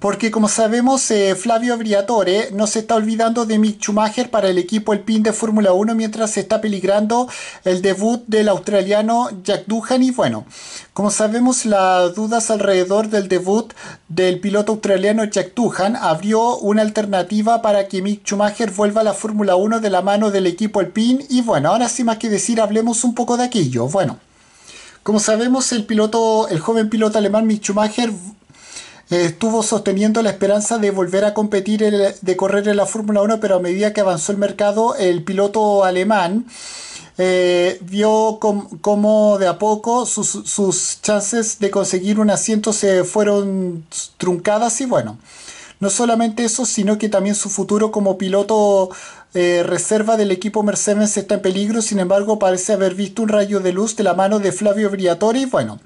porque como sabemos eh, Flavio Briatore no se está olvidando de Mick Schumacher para el equipo El Pin de Fórmula 1 mientras se está peligrando el debut del australiano Jack Duhan y bueno, como sabemos las dudas alrededor del debut del piloto australiano Jack Duhan abrió una alternativa para que Mick Schumacher vuelva a la Fórmula 1 de la mano del equipo El Pin y bueno, ahora sí más que decir hablemos un poco de aquello, bueno. Como sabemos, el piloto, el joven piloto alemán Mick Schumacher eh, estuvo sosteniendo la esperanza de volver a competir, eh, de correr en la Fórmula 1, pero a medida que avanzó el mercado, el piloto alemán eh, vio cómo de a poco sus, chances de conseguir un asiento se fueron truncadas y bueno. No solamente eso, sino que también su futuro como piloto reserva del equipo Mercedes está en peligro. Sin embargo, parece haber visto un rayo de luz de la mano de Flavio Briatore. Y bueno,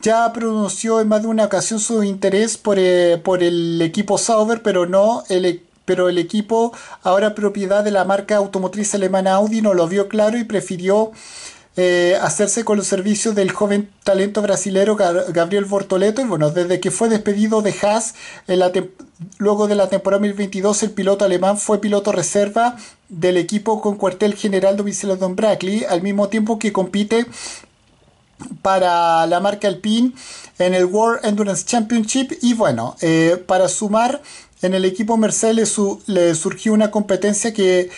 ya pronunció en más de una ocasión su interés por, eh, el equipo Sauber, pero no el, e, pero el equipo ahora propiedad de la marca automotriz alemana Audi no lo vio claro y prefirió eh, hacerse con los servicios del joven talento brasilero Gabriel Bortoleto. Y bueno, desde que fue despedido de Haas luego de la temporada 2022, el piloto alemán fue piloto reserva del equipo con cuartel general domiciliado Don Brackley, al mismo tiempo que compite para la marca Alpine en el World Endurance Championship y bueno, eh, para sumar en el equipo Mercedes le, surgió una competencia que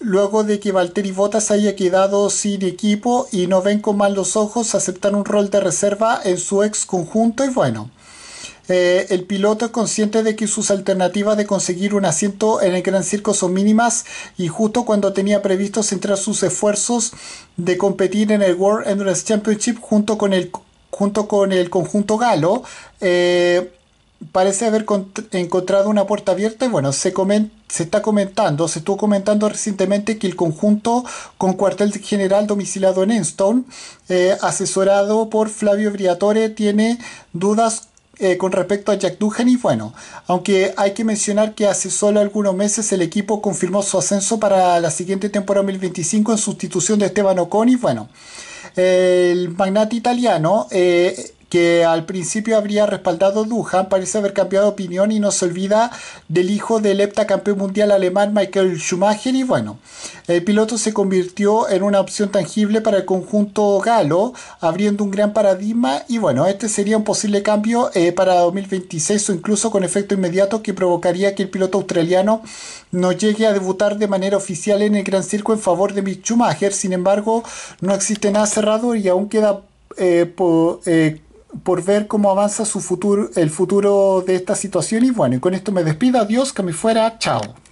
luego de que Valtteri Bottas haya quedado sin equipo y no ven con mal los ojos aceptar un rol de reserva en su ex conjunto y bueno, eh, el piloto es consciente de que sus alternativas de conseguir un asiento en el Gran Circo son mínimas y justo cuando tenía previsto centrar sus esfuerzos de competir en el World Endurance Championship junto con el, junto con el conjunto galo, eh, parece haber encontrado una puerta abierta y bueno, se, se está comentando, se estuvo comentando recientemente que el conjunto con cuartel general domiciliado en Enstone, eh, asesorado por Flavio Briatore, tiene dudas eh, con respecto a Jack y bueno, aunque hay que mencionar que hace solo algunos meses el equipo confirmó su ascenso para la siguiente temporada 2025 en sustitución de Esteban Ocon y bueno, el magnate italiano eh, que al principio habría respaldado Duhan, parece haber cambiado de opinión y no se olvida del hijo del heptacampeón mundial alemán Michael Schumacher. Y bueno, el piloto se convirtió en una opción tangible para el conjunto galo, abriendo un gran paradigma. Y bueno, este sería un posible cambio eh, para 2026 o incluso con efecto inmediato que provocaría que el piloto australiano no llegue a debutar de manera oficial en el Gran Circo en favor de Mick Schumacher. Sin embargo, no existe nada cerrado y aún queda eh, eh por ver cómo avanza su futuro, el futuro de esta situación. Y bueno, y con esto me despido. Adiós, que me fuera. Chao.